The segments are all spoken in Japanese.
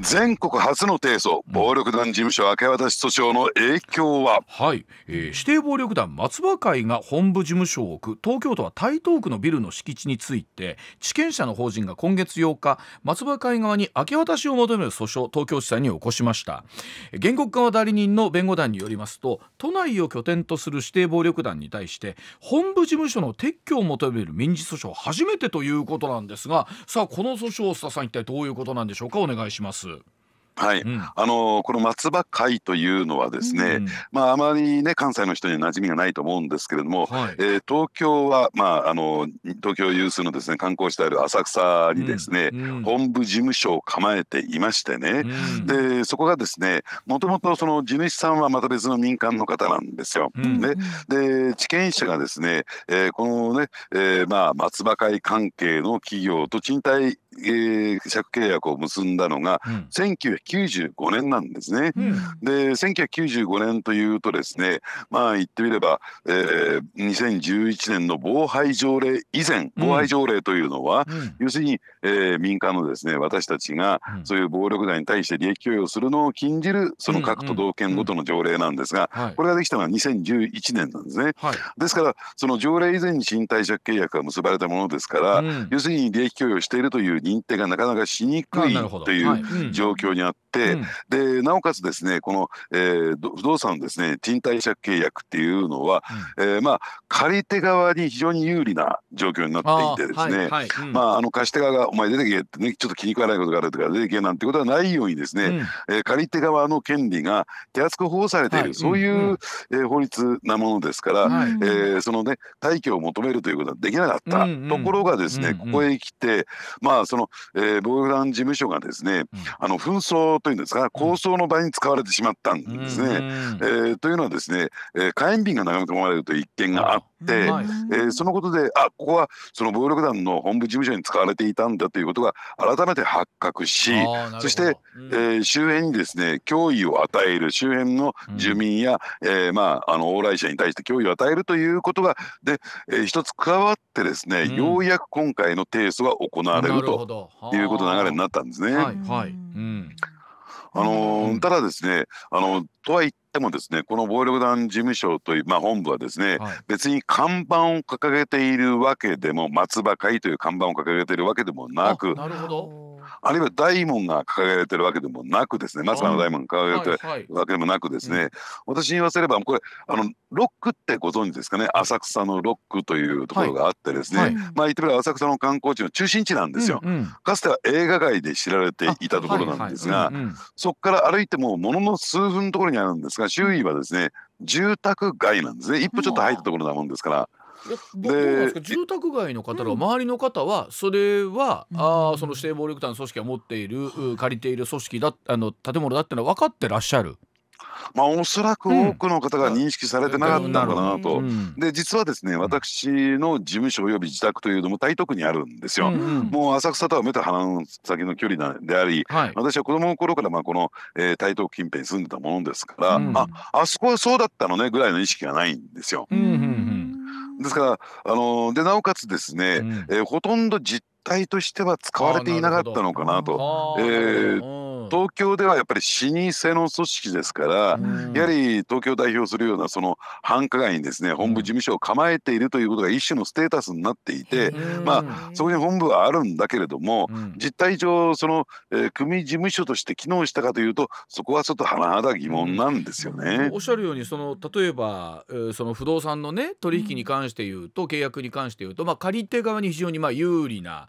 全国初の提訴暴力団事務所明け渡し訴訟の影響は、はい、えー、指定暴力団松葉会が本部事務所を置く東京都は台東区のビルの敷地について地権者の法人が今月8日松葉会側に明け渡しを求める訴訟東京地裁に起こしました原告側代理人の弁護団によりますと都内を拠点とする指定暴力団に対して本部事務所の撤去を求める民事訴訟初めてということなんですがさあこの訴訟を田さん一体どういうことなんでしょうかお願いします。はい、うん、あのこの松葉会というのはですね、うん、まあ、あまりね関西の人には馴染みがないと思うんですけれども、はい、えー、東京は、まあ、あの東京有数のですね観光地である浅草にですね、うん、本部事務所を構えていましてね、でそこがですねもともとその地主さんはまた別の民間の方なんですよ。ね、で地権者がですね、えー、このね、えー、まあ、松葉会関係の企業と賃貸え借契約を結んだのが、1995年なんですね。うん、で1995年というとですねまあ言ってみれば、えー、2011年の防廃条例以前防廃条例というのは、うん、要するに、えー、民間のですね私たちがそういう暴力団に対して利益供与するのを禁じるその各都道県ごとの条例なんですが、これができたのは2011年なんですね。はい、ですからその条例以前に賃貸借契約が結ばれたものですから、要するに利益供与しているという認定がなかなかしにくいという状況にあっ、でなおかつですねこの、えー、不動産ですね賃貸借契約っていうのは、うん、えー、まあ、借り手側に非常に有利な状況になっていてですね、まあ、あの貸し手側が「お前出てけ」ってねちょっと気に食わないことがあるとか出てけなんてことはないようにですね、うん、えー、借り手側の権利が手厚く保護されている、はい、そういう、うんえー、法律なものですから、はい、えー、そのね退去を求めるということはできなかった、うんうん、ところがですね、うんうん、ここへ来てまあその、えー、防衛団事務所がですね、あの紛争というんですが構想の場に使われてしまったんですね。うん、えー、というのはですね、えー、火炎瓶が眺め込まれるという一件があって、はえー、そのことであここはその暴力団の本部事務所に使われていたんだということが改めて発覚しそして、うん、えー、周辺にですね脅威を与える周辺の住民や、うん、えー、まあ、あの往来者に対して脅威を与えるということがで、えー、一つ加わってですね、うん、ようやく今回の提訴が行われるということ流れになったんですね。はい、はいうんあの、ただですねあのとは言ってもですねこの暴力団事務所という、まあ、本部はですね、はい、別に看板を掲げているわけでも松葉会という看板を掲げているわけでもなくなるほどあるいは大門が掲げられてるわけでもなくですね松原大門が掲げられてるわけでもなくですね、はいはい、私に言わせればこれあのロックってご存知ですかね浅草のロックというところがあってですね、はい、まあ言ってみれば浅草の観光地の中心地なんですよ、うんうん、かつては映画街で知られていたところなんですが、そこから歩いてもものの数分のところにあるんですが周囲はですね住宅街なんですね一歩ちょっと入ったところなもんですから。うんで住宅街の方が、周りの方はそれは、うん、あその指定暴力団組織が持っている借りている組織だあの建物だってのは分かってらっしゃるまあ、おそらく多くの方が認識されてなかったのかなと、うん、で実はですね私の事務所および自宅というのも台東区にあるんですよ、うんうん、もう浅草とは目と鼻の先の距離であり、はい、私は子供の頃からまあこの、えー、台東区近辺に住んでたものですから、うん、ああそこはそうだったのねぐらいの意識がないんですよ。うんうんですからあのでなおかつですね、うん、えー、ほとんど実体としては使われていなかったのかなと。え東京ではやっぱり老舗の組織ですから、やはり東京を代表するようなその繁華街にですね本部事務所を構えているということが一種のステータスになっていて、まあそこに本部はあるんだけれども、実態上その、えー、組事務所として機能したかというとそこはちょっと甚だ疑問なんですよね。おっしゃるようにその例えば、えー、その不動産のね取引に関して言うと契約に関して言うと、まあ、借り手側に非常にまあ有利な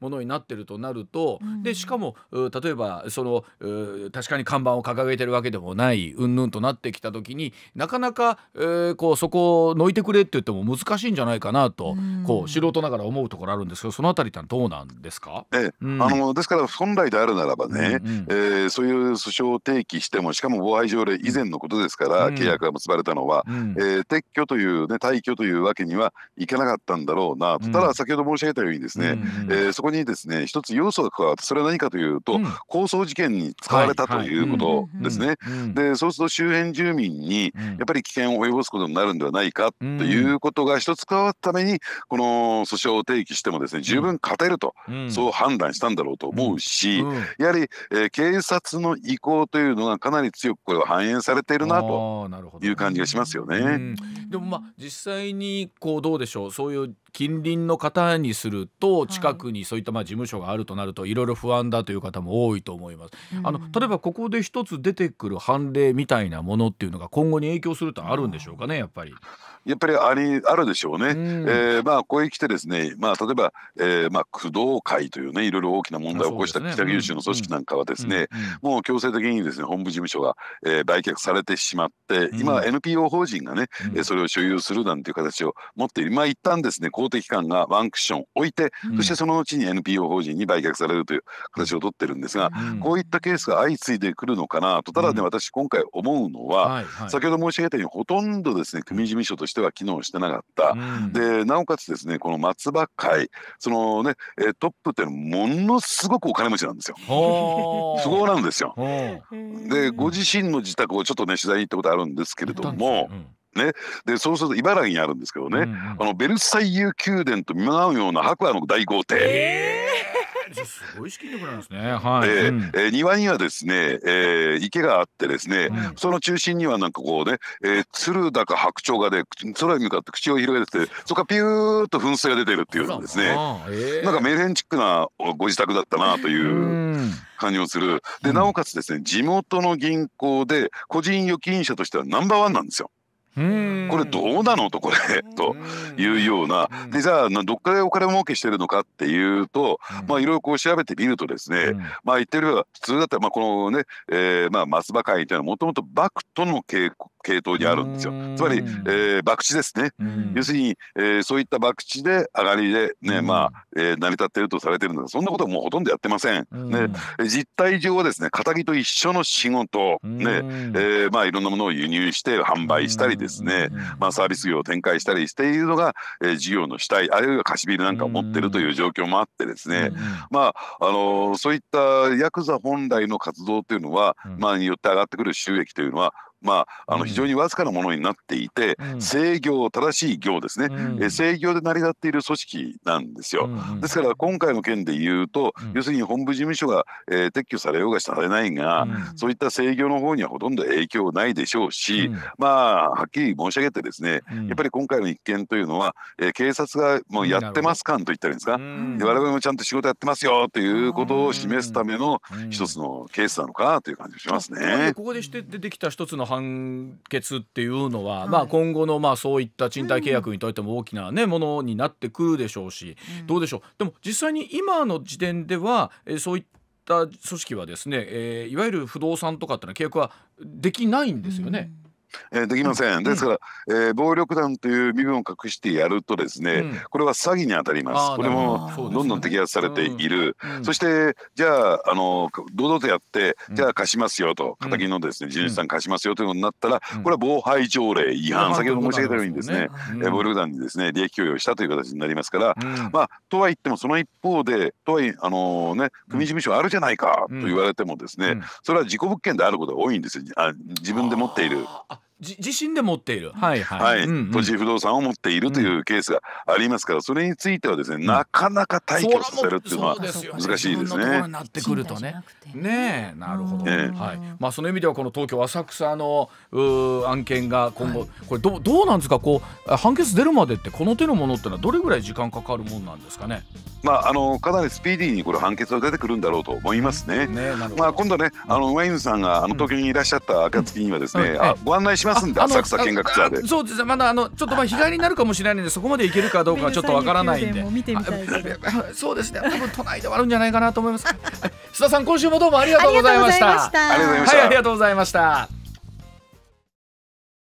ものになってるとなると、うん、でしかも例えばその確かに看板を掲げてるわけでもないうんぬんとなってきた時になかなか、えー、こうそこをのいてくれって言っても難しいんじゃないかなと、うん、こう素人ながら思うところあるんですけどそのあたりってどうなんですか、ええ、うん、あのですから本来であるならばね、うんうん、えー、そういう訴訟を提起してもしかも防犯条例以前のことですから、うん、契約が結ばれたのは、うん、えー、撤去という、ね、退去というわけにはいかなかったんだろうなと、ただ先ほど申し上げたようにですね、うんうん、えー、そこにですね一つ要素が加わってそれは何かというと、うん、抗争事件に使われたということですね。でそうすると周辺住民にやっぱり危険を及ぼすことになるんではないかということが一つ加わったためにこの訴訟を提起してもですね十分勝てると、うん、そう判断したんだろうと思うし、うん、やはり、えー、警察の意向というのがかなり強くこれは反映されているなという感じがしますよね。ねでもまあ実際にこうどうでしょうそういう近隣の方にすると近くにそういったまあ事務所があるとなるといろいろ不安だという方も多いと思います。あの例えばここで一つ出てくる判例みたいなものっていうのが今後に影響するとあるんでしょうかねやっぱり。やっぱりありあるでしょうね。うん、えー、まあここへ来てですね、まあ例えば、えー、まあ工藤会というねいろいろ大きな問題を起こした北九州の組織なんかはですね、もう強制的にですね本部事務所が、えー、売却されてしまって、今 NPO 法人がね、うん、それを所有するなんていう形を持っている、まあ、一旦ですね公的機関がワンクッション置いて、そしてその後に NPO 法人に売却されるという形を取ってるんですが、こういったケースが相次いでくるのかなとただね、私今回思うのは、はい先ほど申し上げたようにほとんどですね組事務所としては機能してなかった、でなおかつですねこの松葉会そのねトップってものすごくお金持ちなんですよ。富豪なんですよ。でご自身の自宅をちょっとね取材に行ったことあるんですけれども。ね、でそうすると茨城にあるんですけどね、うん、あのベルサイユ宮殿と見まうような白亜の大豪邸。えー すごい資金力なんですね。はい。えーえー、庭にはですね、えー、池があってですね、うん、その中心にはなんかこうね、えー、鶴だか白鳥がで、空に向かって口を広げてて、そこからピューッと噴水が出てるっていうですね、えー、なんかメレンチックなご自宅だったなという感じをする。で、なおかつですね、地元の銀行で個人預金者としてはナンバーワンなんですよ。これどうなのとこれというようなでじゃあどっからお金儲けしてるのかっていうとまあいろいろこう調べてみるとですねまあ言ってるよ普通だったらまあこのねえー、まあ松葉会というのはもともと幕との系統にあるんですよつまり、えー、博打ですね要するに、えー、そういった博打で上がりでねまあ、えー、成り立っているとされてるのでそんなことはもうほとんどやってません。ね、実態上はですね肩と一緒の仕事ねえー、まあいろんなものを輸入して販売したりでですね、うんまあ、サービス業を展開したりしているのが、えー、事業の主体あるいは貸しビルなんかを持ってるという状況もあってですね、うんまあ、あのそういったヤクザ本来の活動というのは、まあ、によって上がってくる収益というのはまあ、あの非常にわずかなものになっていて、うん、制御正しい行ですね、うん、制御で成り立っている組織なんですよ、うん、ですから今回の件で言うと、要するに本部事務所が、えー、撤去されようがされないが、そういった制御の方にはほとんど影響ないでしょうし、まあはっきり申し上げてですね、やっぱり今回の一件というのは、えー、警察がもうやってますかんと言ったらいいんですか、で我々もちゃんと仕事やってますよということを示すための一つのケースなのかという感じがしますね。ここでして出てきた一つの判決っていうのは、はい、まあ、今後のまあそういった賃貸契約にとっても大きな、ねものになってくるでしょうし、うん、どうでしょうでも実際に今の時点では、えそういった組織はですね、えー、いわゆる不動産とかってのは契約はできないんですよね。うんえー、できません。ですから、えー、暴力団という身分を隠してやるとですね、うん、これは詐欺に当たります。これもどんどん摘発されている。そ、ねうん、そしてじゃああの堂々とやって、じゃあ貸しますよと敵のですね地主さん貸しますよということになったら、これは防廃条例違反、先ほど申し上げたようにですね、うん、暴力団にですね利益供与したという形になりますから、まあとは言ってもその一方でとはいあのね組事務所あるじゃないかと言われてもですね、それは事故物件であることが多いんですよ。あ自分で持っている。あ自身で持っている、はいはい、はいうんうん、土地不動産を持っているというケースがありますから、それについてはですね、うん、なかなか退去させるっていうのは難しいですね。すねなってくるとね。ねなるほど、ね、はい。まあその意味ではこの東京浅草の案件が今後、はい、これどうどうなんですかこう判決出るまでってこの手のものってのはどれぐらい時間かかるもんなんですかね。まああのかなりスピーディーにこれ判決は出てくるんだろうと思いますね。ねまあ今度ねあのワインさんがあの東京にいらっしゃった暁にはですね、うんうん、あご案内します。出すんだ浅草見学ツアーでそうですまだあのちょっとまあ日帰りになるかもしれないんでそこまで行けるかどうかはちょっとわからないんでそうですね多分都内ではあるんじゃないかなと思います須田さん今週もどうもありがとうございましたありがとうございましたはいありがとうございました